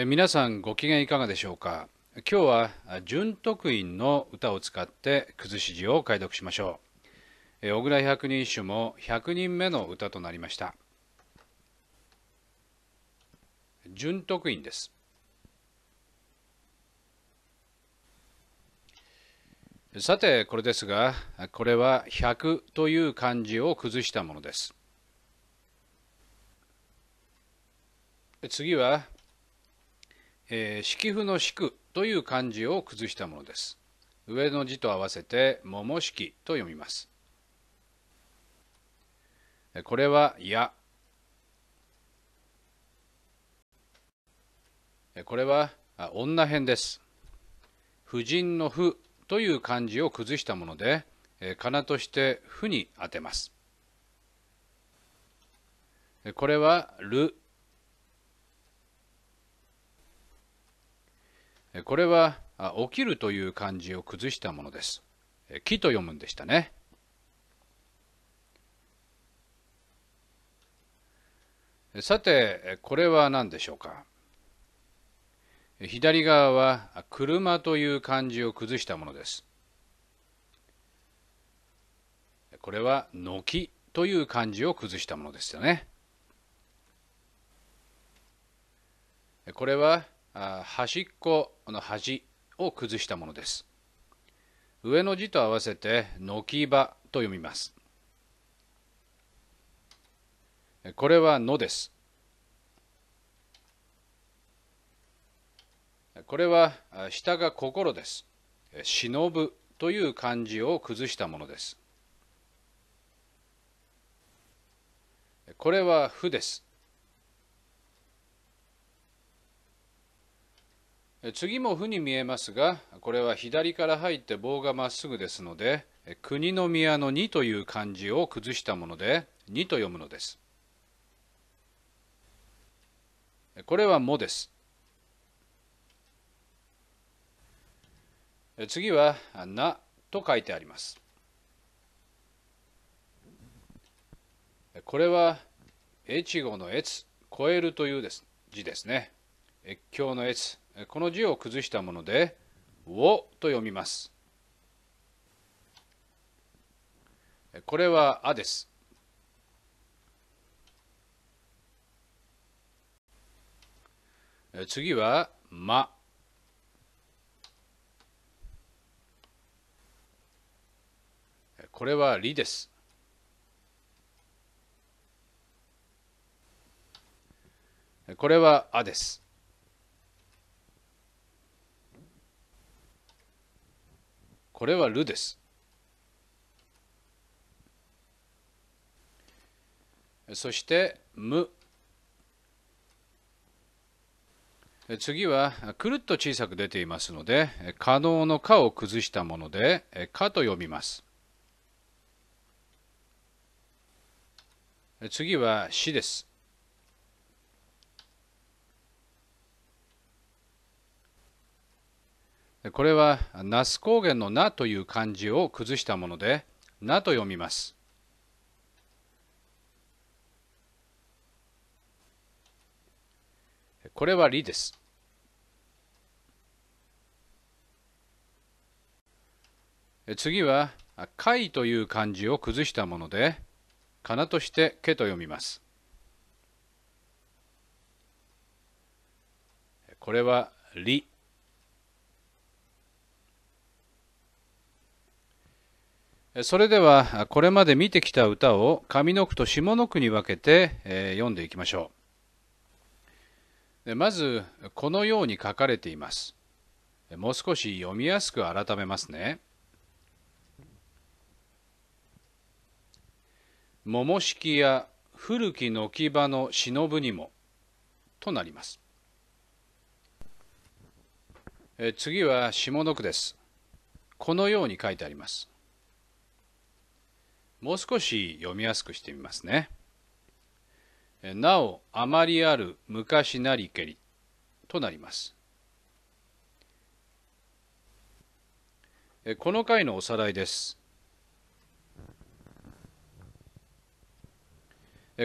え皆さんご機嫌いかがでしょうか今日は純徳院の歌を使ってくずし字を解読しましょう小倉百人一首も100人目の歌となりました純徳院ですさてこれですがこれは百」という漢字を崩したものです次はえー、式譜の式という漢字を崩したものです。上の字と合わせて桃式と読みます。これはや。これは女編です。婦人の婦という漢字を崩したもので、仮名として「婦に当てます。これは「る」これは起きるという漢字を崩したものです。木と読むんでしたね。さて、これは何でしょうか。左側は車という漢字を崩したものです。これは軒という漢字を崩したものですよね。これは端っこの端を崩したものです上の字と合わせて軒場と読みますこれは「の」ですこれは下が心です忍ぶという漢字を崩したものですこれは「負」です次も「ふ」に見えますがこれは左から入って棒がまっすぐですので国の宮の「に」という漢字を崩したもので「に」と読むのですこれは「も」です次は「な」と書いてありますこれは越後の越超えるというです字ですね越境の越この字を崩したもので「を」と読みますこれは「あ」です次は「ま」これは「り」ですこれは「あ」ですこれは「る」です。そして「む」次はくるっと小さく出ていますので可能の「か」を崩したもので「か」と読みます。次は「し」です。これは那須高原の「な」という漢字を崩したもので「な」と読みます。これは「り」です。次は「貝」という漢字を崩したもので「かな」として「け」と読みます。これは「り」。それではこれまで見てきた歌を上の句と下の句に分けて、えー、読んでいきましょうまずこのように書かれていますもう少し読みやすく改めますね桃式や古き軒場の忍ぶにもとなります次は下の句ですこのように書いてありますもう少し読みやすくしてみますね。なお、あまりある昔なりけりとなります。この回のおさらいです。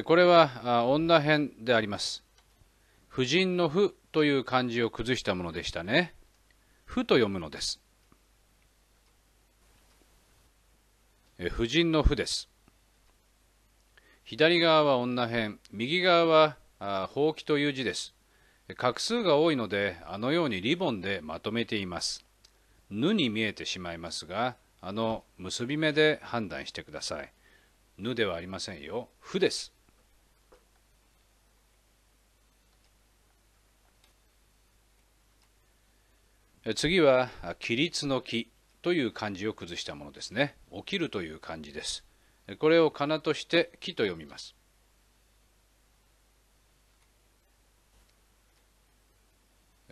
これは女編であります。婦人の夫という漢字を崩したものでしたね。夫と読むのです。婦人の婦です。左側は女編、右側はあほうきという字です。画数が多いので、あのようにリボンでまとめています。ぬに見えてしまいますが、あの結び目で判断してください。ぬではありませんよ。ふです。次は、起立の木。という漢字を崩したものですね。起きるという漢字です。これをかなとして木と読みます。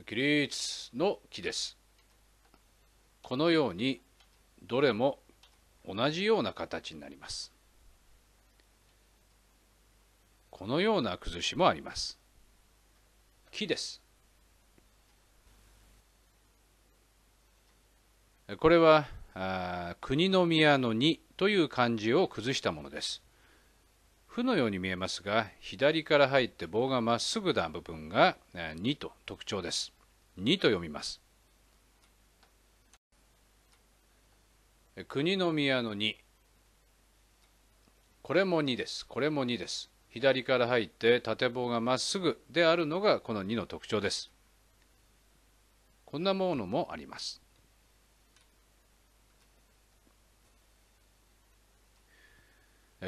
起立の木です。このようにどれも同じような形になります。このような崩しもあります。木です。これは国の宮のにという漢字を崩したものです。負のように見えますが左から入って棒がまっすぐな部分が2と特徴です。2と読みます。国の宮の2これも2です。これも2です。左から入って縦棒がまっすぐであるのがこの2の特徴です。こんなものもあります。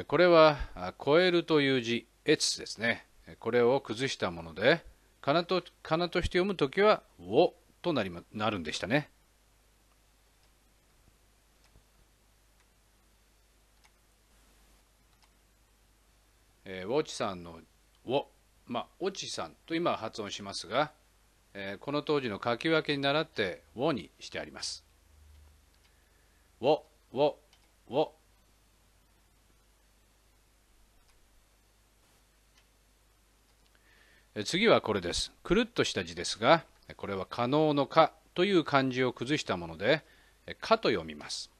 これは超えるという字越ですねこれを崩したものでかなとかなとして読むときは「を」となり、ま、なるんでしたねえー、ウォチさんの「を」まあ「おちさん」と今は発音しますが、えー、この当時の書き分けに倣って「を」にしてあります。「を」「を」「を」次はこれですくるっとした字ですがこれは可能の「かという漢字を崩したもので「か」と読みます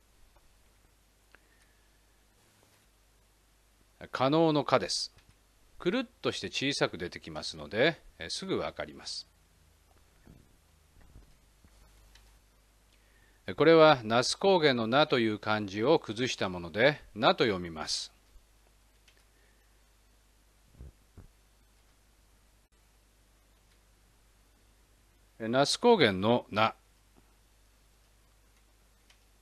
可能の「かですくるっとして小さく出てきますのですぐわかりますこれは那須高原の「那という漢字を崩したもので「那と読みます那須高原の那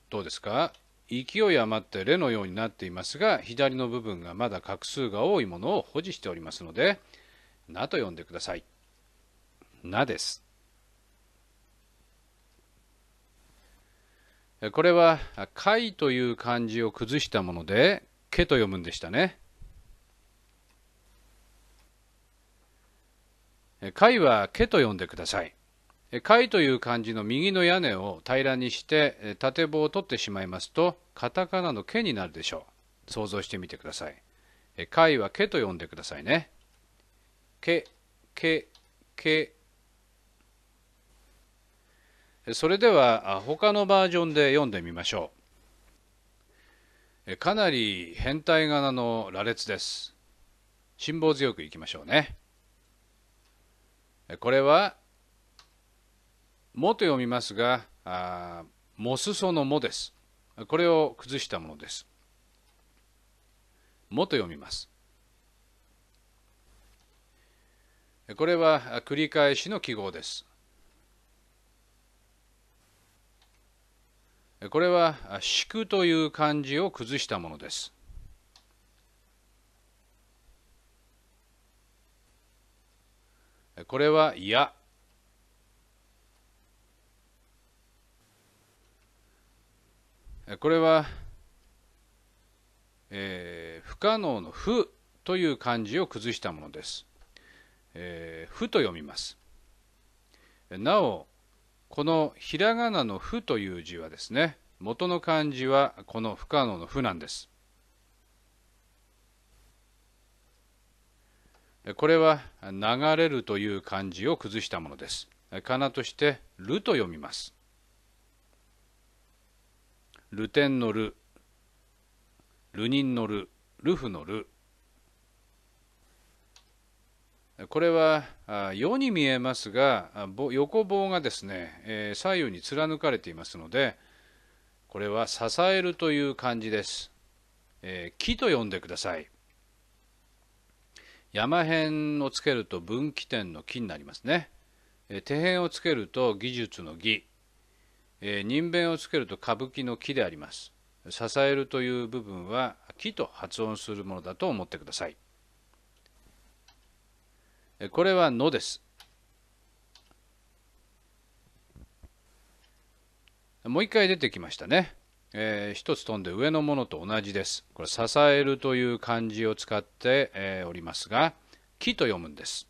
どうですか勢い余ってレのようになっていますが左の部分がまだ画数が多いものを保持しておりますので「な」と呼んでください。なです。これは「貝」という漢字を崩したもので「け」と読むんでしたね。貝は「け」と呼んでください。貝という漢字の右の屋根を平らにして縦棒を取ってしまいますとカタカナの「ケ」になるでしょう想像してみてください貝は「ケ」と呼んでくださいね「ケ」「ケ」「ケ」それでは他のバージョンで読んでみましょうかなり変態柄の羅列です辛抱強くいきましょうねこれはもと読みますが、あもすそのもです。これを崩したものです。もと読みます。これは繰り返しの記号です。これは「敷く」という漢字を崩したものです。これは「や」これは、えー、不可能の不という漢字を崩したものです。えー、不と読みます。なお、このひらがなの不という字はですね、元の漢字はこの不可能の不なんです。これは流れるという漢字を崩したものです。かなとしてると読みます。ルテンのル、ルニンのル、ルフのル。これは世に見えますが横棒がですね左右に貫かれていますのでこれは支えるという漢字です、え木と呼んでください山辺をつけると分岐点の木になりますね底辺をつけると技術の技。え人弁をつけると歌舞伎の木であります支えるという部分は木と発音するものだと思ってくださいこれは「の」ですもう一回出てきましたね、えー、一つ飛んで上のものと同じですこれ「支える」という漢字を使って、えおりますが「木」と読むんです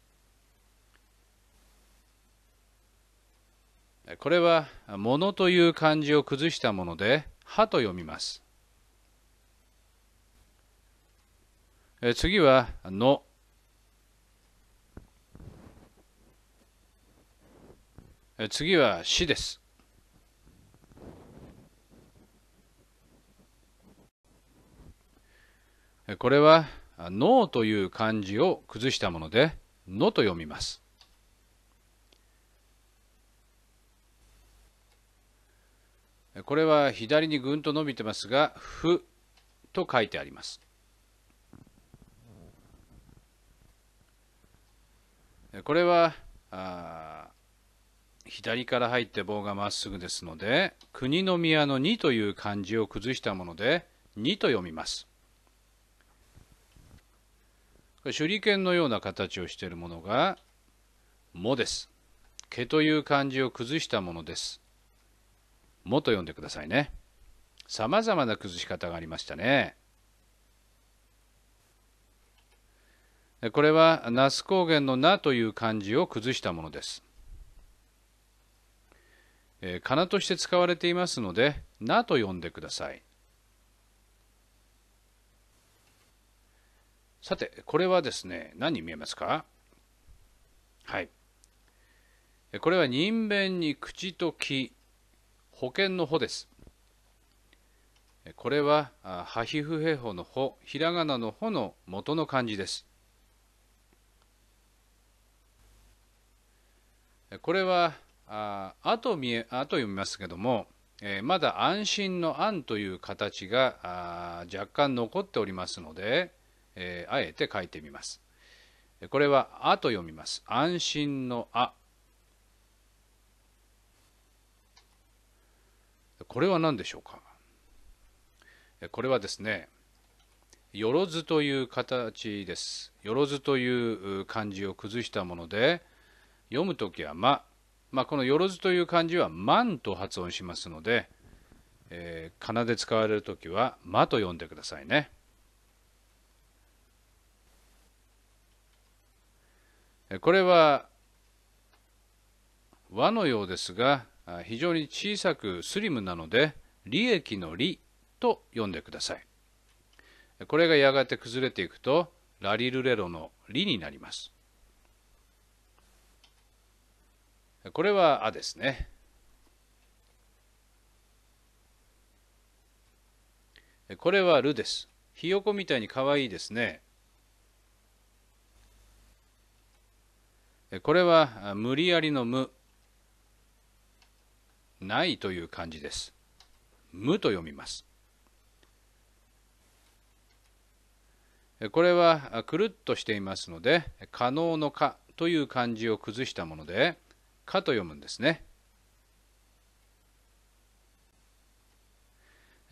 これは「もの」という漢字を崩したもので「は」と読みます次は「の」次は「し」ですこれは「のという漢字を崩したもので「の」と読みますこれは左にぐんと伸びてますが「ふ」と書いてありますこれは左から入って棒がまっすぐですので国の宮の「に」という漢字を崩したもので「に」と読みます手裏剣のような形をしているものが「も」です「毛」という漢字を崩したものですもっと読んでくださいね。さまざまな崩し方がありましたね。これは那須高原の「な」という漢字を崩したものです。えー、仮名として使われていますので「な」と読んでください。さてこれはですね何に見えますかはいこれは人弁に口と木保険の保です。これは、ハ皮フヘ法のホ、ひらがなのホの元の漢字です。これは、あと見え、あと読みますけども、えまだ安心の安という形が若干残っておりますので、えあえて書いてみます。これは、あと読みます。安心のあ。これは何でしょうかこれはですね、よろずという形です。よろずという漢字を崩したもので、読むときはま、まあ、このよろずという漢字はまんと発音しますので、えー、仮名で使われるときはまと読んでくださいね。これは和のようですが、非常に小さくスリムなので利益の利と読んでくださいこれがやがて崩れていくとラリルレロの利になりますこれは「あ」ですねこれは「る」ですひよこみたいにかわいいですねこれは無理やりの「無」ないという漢字です。無と読みます。これはくるっとしていますので、可能の可という漢字を崩したもので、可と読むんですね。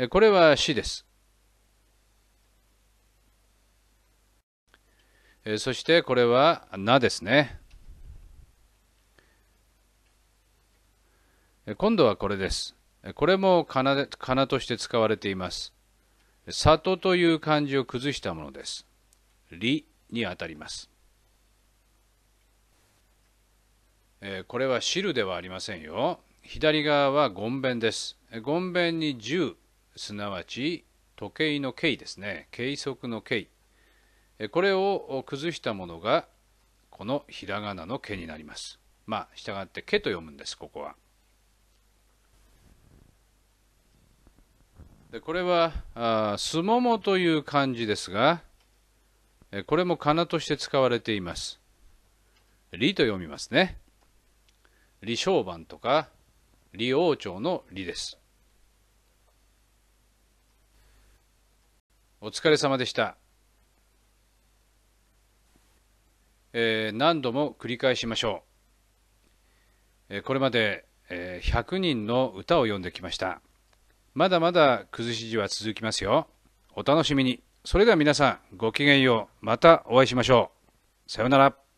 これは死です。そしてこれはなですね。今度はこれです。これも仮名かなとして使われています。里という漢字を崩したものです。理にあたります。これは汁ではありませんよ。左側はごんべんです。ごんべんに十、すなわち時計の計ですね。計測の計。これを崩したものがこのひらがなの「け」になります。まあ、従って「け」と読むんです、ここは。でこれは「すもも」という漢字ですがこれも仮名として使われています「李」と読みますね李承晩とか李王朝の李ですお疲れ様でした、えー、何度も繰り返しましょう、えー、これまで、えー、100人の歌を読んできましたまだまだ崩し字は続きますよ。お楽しみに。それでは皆さん、ごきげんよう。またお会いしましょう。さようなら。